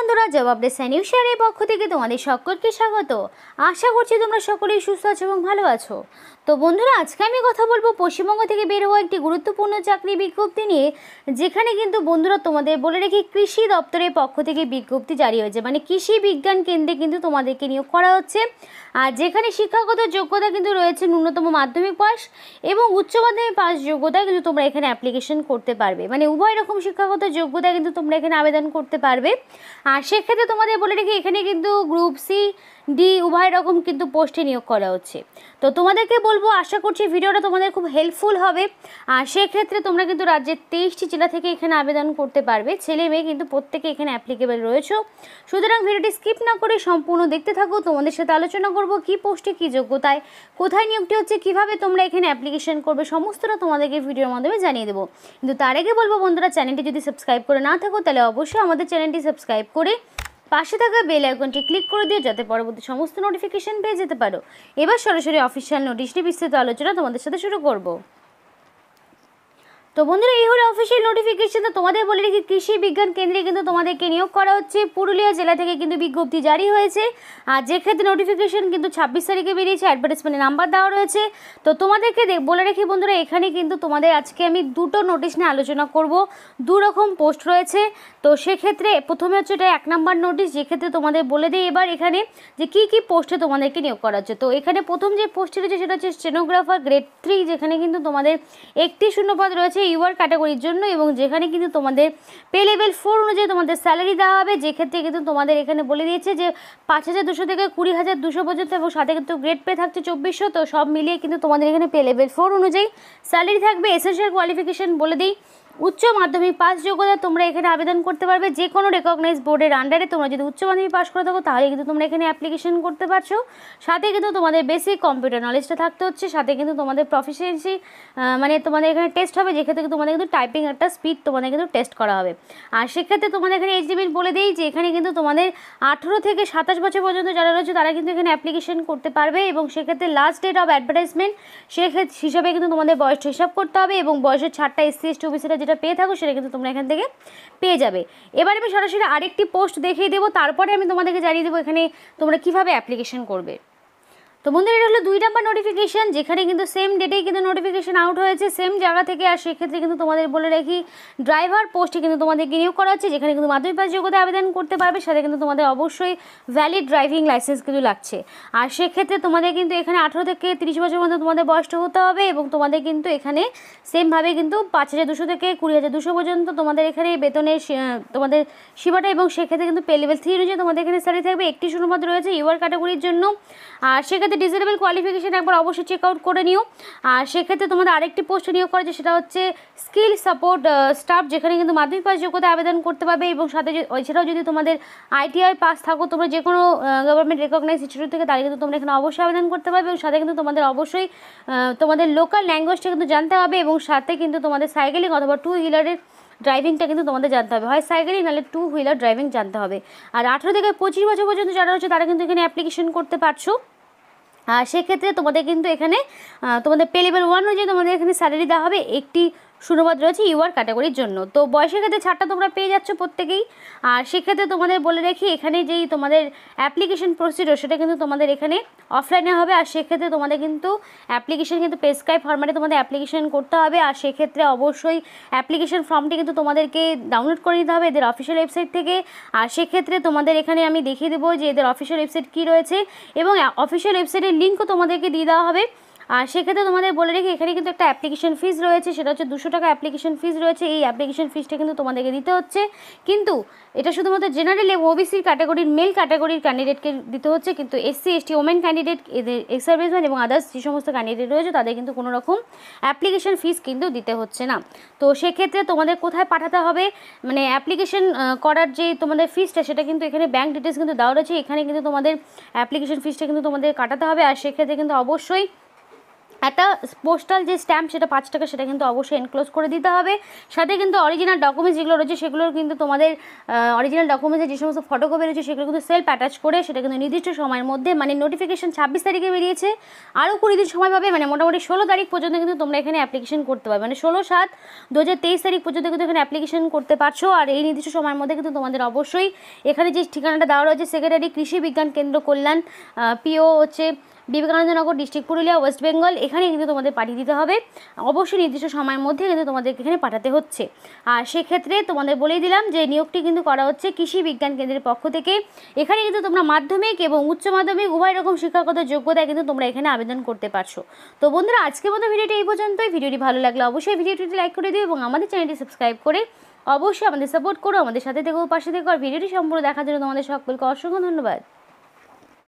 বন্ধুরা জবাব রেসাই নিউজ শেয়ারের পক্ষ থেকে তোমাদের সকলকে স্বাগত আশা করছি তোমরা সকলেই সুস্থ আছো এবং ভালো আছো তো বন্ধুরা আজকে আমি কথা বলবো পশ্চিমবঙ্গ থেকে বের হওয়া একটি গুরুত্বপূর্ণ চাকরি বিজ্ঞপ্তি নিয়ে যেখানে কিন্তু বন্ধুরা তোমাদের বলে রেখে কৃষি দপ্তরের পক্ষ থেকে বিজ্ঞপ্তি জারি হয়েছে মানে কৃষি বিজ্ঞান কেন্দ্রে কিন্তু তোমাদেরকে নিয়োগ করা হচ্ছে আর যেখানে শিক্ষাগত যোগ্যতা কিন্তু রয়েছে ন্যূনতম মাধ্যমিক পাস এবং উচ্চ মাধ্যমিক পাস যোগ্যতা কিন্তু তোমরা এখানে অ্যাপ্লিকেশন করতে পারবে মানে উভয় রকম শিক্ষাগত যোগ্যতা কিন্তু তোমরা এখানে আবেদন করতে পারবে আর সেক্ষেত্রে তোমাদের বলে রেখে এখানে কিন্তু গ্রুপ সি ডি উভয় রকম কিন্তু পোস্টে নিয়োগ করা হচ্ছে তো তোমাদেরকে বলবো আশা করছি ভিডিওটা তোমাদের খুব হেল্পফুল হবে আর সেক্ষেত্রে তোমরা কিন্তু রাজ্যের তেইশটি জেলা থেকে এখানে আবেদন করতে পারবে ছেলে মেয়ে কিন্তু প্রত্যেকে এখানে অ্যাপ্লিকেবল রয়েছে সুতরাং ভিডিওটি স্কিপ না করে সম্পূর্ণ দেখতে থাকো তোমাদের সাথে আলোচনা করব কি পোস্টে কি যোগ্যতায় কোথায় নিয়োগটি হচ্ছে কিভাবে তোমরা এখানে অ্যাপ্লিকেশন করবে সমস্তটা তোমাদেরকে ভিডিওর মাধ্যমে জানিয়ে দেবো কিন্তু তার আগে বলবো বন্ধুরা চ্যানেলটি যদি সাবস্ক্রাইব করে না থাকো তাহলে অবশ্যই আমাদের চ্যানেলটি সাবস্ক্রাইব করে পাশে থাকা বেল আইকনটি ক্লিক করে দিও যাতে পরবর্তী সমস্ত নোটিফিকেশান পেয়ে যেতে পারো এবার সরাসরি অফিসিয়াল নোটিশটি বিস্তৃত আলোচনা তোমাদের সাথে শুরু করবো তো বন্ধুরা এই হলো অফিসিয়াল নোটিফিকেশন তো তোমাদের বলে রেখে কৃষি বিজ্ঞান কেন্দ্রে কিন্তু তোমাদেরকে নিয়োগ করা হচ্ছে পুরুলিয়া জেলা থেকে কিন্তু বিজ্ঞপ্তি জারি হয়েছে আর যে ক্ষেত্রে নোটিফিকেশন কিন্তু ছাব্বিশ তারিখে বেরিয়েছে অ্যাডভার্টাইজমেন্টে নাম্বার দেওয়া রয়েছে তো তোমাদেরকে বলে রেখে বন্ধুরা এখানে কিন্তু তোমাদের আজকে আমি দুটো নোটিশ নিয়ে আলোচনা করব দু রকম পোস্ট রয়েছে তো সেক্ষেত্রে প্রথমে হচ্ছে এটা এক নম্বর নোটিশ যেক্ষেত্রে তোমাদের বলে দিই এবার এখানে যে কি কি পোস্টে তোমাদেরকে নিয়োগ করা হচ্ছে তো এখানে প্রথম যে পোস্টটি রয়েছে সেটা হচ্ছে স্টেনোগ্রাফার গ্রেড থ্রি যেখানে কিন্তু তোমাদের একটি শূন্যপদ রয়েছে হচ্ছে ইউআর ক্যাটাগরির জন্য এবং যেখানে কিন্তু তোমাদের পে লেভেল ফোর অনুযায়ী তোমাদের স্যালারি দেওয়া হবে যেক্ষেত্রে কিন্তু তোমাদের এখানে বলে দিয়েছে যে পাঁচ হাজার দুশো থেকে কুড়ি হাজার দুশো পর্যন্ত এবং সাথে কিন্তু গ্রেড পে থাকছে চব্বিশশো তো সব মিলিয়ে কিন্তু তোমাদের এখানে পে লেভেল ফোর অনুযায়ী স্যালারি থাকবে এসেন্সিয়াল কোয়ালিফিকেশান বলে দিই উচ্চ মাধ্যমিক পাস যোগ্যতা তোমরা এখানে আবেদন করতে পারবে যে কোনো রেকগনাইজ বোর্ডের আন্ডারে তোমরা যদি উচ্চ মাধ্যমিক পাস করে থাকো তাহলে কিন্তু তোমরা এখানে অ্যাপ্লিকেশন করতে পারছো সাথে কিন্তু তোমাদের বেসিক কম্পিউটার নলেজটা থাকতে হচ্ছে সাথে কিন্তু তোমাদের প্রফিসিয়েন্সি মানে তোমাদের এখানে টেস্ট হবে যেক্ষেত্রে তোমাদের কিন্তু টাইপিং একটা স্পিড তোমাদের কিন্তু টেস্ট করা হবে আর সেক্ষেত্রে তোমাদের এখানে এজ লিমিট বলে দিই যে এখানে কিন্তু তোমাদের আঠেরো থেকে সাতাশ বছর পর্যন্ত যারা রয়েছে তারা কিন্তু এখানে অ্যাপ্লিকেশন করতে পারবে এবং সেক্ষেত্রে লাস্ট ডেট অফ অ্যাডভার্টাইজমেন্ট সেক্ষেত্রে হিসাবে কিন্তু তোমাদের বয়সটা হিসাব করতে হবে এবং বয়সের ছাড়টা এসসি এস টু যেটা পেয়ে থাকো সেটা কিন্তু তোমরা এখান থেকে পেয়ে যাবে এবার আমি সরাসরি আরেকটি পোস্ট দেখিয়ে দেবো তারপরে আমি তোমাদেরকে জানিয়ে দেবো এখানে তোমরা কিভাবে অ্যাপ্লিকেশন করবে তো বন্ধুরা এটা হলো দুই নাম্বার নোটিফিকেশান যেখানে কিন্তু সেম ডেটেই কিন্তু নোটিফিকেশান আউট হয়েছে সেম জায়গা থেকে আর সেক্ষেত্রে কিন্তু তোমাদের বলে রাখি ড্রাইভার পোস্টে কিন্তু তোমাদেরকে নিয়োগ করা হচ্ছে যেখানে কিন্তু মাধ্যমিক পাশ যোগ্যতা আবেদন করতে পারবে সাথে কিন্তু তোমাদের অবশ্যই ভ্যালিড ড্রাইভিং লাইসেন্স কিন্তু লাগছে আর সেক্ষেত্রে তোমাদের কিন্তু এখানে আঠেরো থেকে তিরিশ বছর মধ্যে তোমাদের বয়সটা হতে হবে এবং তোমাদের কিন্তু এখানে সেমভাবে কিন্তু পাঁচ হাজার দুশো থেকে কুড়ি হাজার দুশো পর্যন্ত তোমাদের এখানে বেতনের তোমাদের সীমাটা এবং সেক্ষেত্রে কিন্তু পে লেভেল থ্রি অনুযায়ী তোমাদের এখানে স্যালারি থাকবে একটি শুধুমাত্র রয়েছে ইউআর ক্যাটাগরির জন্য আর সেক্ষেত্রে সেক্ষেত্রে ডিজেলেবল কোয়ালিফিকেশান একবার অবশ্যই চেক আউট করে নিও আর সেক্ষেত্রে তোমাদের আরেকটি পোস্ট নিয়োগ করা যায় সেটা হচ্ছে স্কিল সাপোর্ট স্টাফ যেখানে কিন্তু মাধ্যমিক পাস যোগ্যতা আবেদন করতে পারবে এবং সাথে এছাড়াও যদি তোমাদের আইটিআই পাস থাকো তোমরা যে কোনো গভর্নমেন্ট রেকগনাইজ ইনস্টিটিউট থেকে তাহলে কিন্তু তোমরা এখানে অবশ্যই আবেদন করতে পারবে এবং সাথে কিন্তু তোমাদের অবশ্যই তোমাদের লোকাল ল্যাঙ্গুয়েজটা কিন্তু জানতে হবে এবং সাথে কিন্তু তোমাদের সাইকেলিং অথবা টু হুইলারের ড্রাইভিংটা কিন্তু তোমাদের জানতে হবে হয় সাইকেলিং নাহলে টু হুইলার ড্রাইভিং জানতে হবে আর আঠেরো থেকে পঁচিশ বছর পর্যন্ত যারা রয়েছে তারা কিন্তু এখানে অ্যাপ্লিকেশন করতে পারছো সেক্ষেত্রে তোমাদের কিন্তু এখানে তোমাদের লেভেল ওয়ান অনুযায়ী তোমাদের এখানে স্যালারি দেওয়া হবে একটি শুধুমাত্র রয়েছে ইউআর ক্যাটাগরির জন্য তো বয়সের ক্ষেত্রে ছাড়টা তোমরা পেয়ে যাচ্ছ প্রত্যেকেই আর সেক্ষেত্রে তোমাদের বলে রাখি এখানে যেই তোমাদের অ্যাপ্লিকেশন প্রসিডিওর সেটা কিন্তু তোমাদের এখানে অফলাইনে হবে আর সেক্ষেত্রে তোমাদের কিন্তু অ্যাপ্লিকেশান কিন্তু পেসক্রাইব ফর্ম্যাটে তোমাদের অ্যাপ্লিকেশন করতে হবে আর সেক্ষেত্রে অবশ্যই অ্যাপ্লিকেশান ফর্মটি কিন্তু তোমাদেরকে ডাউনলোড করে নিতে হবে এদের অফিসিয়াল ওয়েবসাইট থেকে আর সেক্ষেত্রে তোমাদের এখানে আমি দেখিয়ে দেবো যে এদের অফিসিয়াল ওয়েবসাইট কী রয়েছে এবং অফিসিয়াল ওয়েবসাইটের লিঙ্কও তোমাদেরকে দিয়ে দেওয়া হবে আর সেক্ষেত্রে তোমাদের বলে রেখে এখানে কিন্তু একটা অ্যাপ্লিকেশন ফিস রয়েছে সেটা হচ্ছে দুশো টাকা অ্যাপ্লিকেশন ফিস রয়েছে এই অ্যাপ্লিকেশন ফিসটা কিন্তু তোমাদেরকে দিতে হচ্ছে কিন্তু এটা শুধুমাত্র জেনারেল এবং ওবিসির ক্যাটাগরির মেল ক্যাটাগরির ক্যান্ডিডেটকে দিতে হচ্ছে কিন্তু এসসি এসটি ওমেন ক্যান্ডিডেট এদের এক্সার্ভিসম্যান এবং আদার্স যে সমস্ত ক্যান্ডিডেট রয়েছে তাদের কিন্তু কোনো রকম অ্যাপ্লিকেশন ফিস কিন্তু দিতে হচ্ছে না তো সেক্ষেত্রে তোমাদের কোথায় পাঠাতে হবে মানে অ্যাপ্লিকেশন করার যে তোমাদের ফিসটা সেটা কিন্তু এখানে ব্যাঙ্ক ডিটেলস কিন্তু দেওয়া রয়েছে এখানে কিন্তু তোমাদের অ্যাপ্লিকেশন ফিসটা কিন্তু তোমাদের কাটাতে হবে আর সেক্ষেত্রে কিন্তু অবশ্যই একটা পোস্টাল যে স্ট্যাম্প সেটা পাঁচ টাকা সেটা কিন্তু অবশ্যই এনক্লোজ করে দিতে হবে সাথে কিন্তু অরিজিনাল ডকুমেন্টস যেগুলো রয়েছে সেগুলোর কিন্তু তোমাদের অরিজিনাল ডকুমেন্টসের যে সমস্ত ফটোকপি রয়েছে সেগুলো কিন্তু সেলফ অ্যাটাচ করে সেটা কিন্তু নির্দিষ্ট সময়ের মধ্যে মানে নোটিফিকেশন ছাব্বিশ তারিখে বেরিয়েছে আরও কুড়ি দিন সময় পাবে মানে মোটামুটি ষোলো তারিখ পর্যন্ত কিন্তু তোমরা এখানে অ্যাপ্লিকেশন করতে পারবে মানে ষোলো সাত দু তারিখ পর্যন্ত কিন্তু এখানে অ্যাপ্লিকেশন করতে পারছো আর এই নির্দিষ্ট সময়ের মধ্যে কিন্তু তোমাদের অবশ্যই এখানে যে ঠিকানাটা দেওয়া রয়েছে সেক্রেটারি কৃষি বিজ্ঞান কেন্দ্র কল্যাণ পিও হচ্ছে বিবেকানন্দনগর ডিস্ট্রিক্ট পুরুলিয়া ওয়েস্ট বেঙ্গল এখানে কিন্তু তোমাদের পাঠিয়ে দিতে হবে অবশ্যই নির্দিষ্ট সময়ের মধ্যে কিন্তু তোমাদেরকে এখানে পাঠাতে হচ্ছে আর সেক্ষেত্রে তোমাদের বলেই দিলাম যে নিয়োগটি কিন্তু করা হচ্ছে কৃষি বিজ্ঞান কেন্দ্রের পক্ষ থেকে এখানে কিন্তু তোমরা মাধ্যমিক এবং উচ্চ মাধ্যমিক উভয় রকম শিক্ষাগত যোগ্যতা কিন্তু তোমরা এখানে আবেদন করতে পারছো তো বন্ধুরা আজকের মতো ভিডিওটি এই পর্যন্তই ভিডিওটি ভালো লাগলে অবশ্যই ভিডিওটি লাইক করে দিও এবং আমাদের চ্যানেলটি সাবস্ক্রাইব করে অবশ্যই আমাদের সাপোর্ট করো আমাদের সাথে থেকেও পাশে থেকে আর ভিডিওটি সম্পূর্ণ দেখার জন্য তোমাদের সকলকে অসংখ্য ধন্যবাদ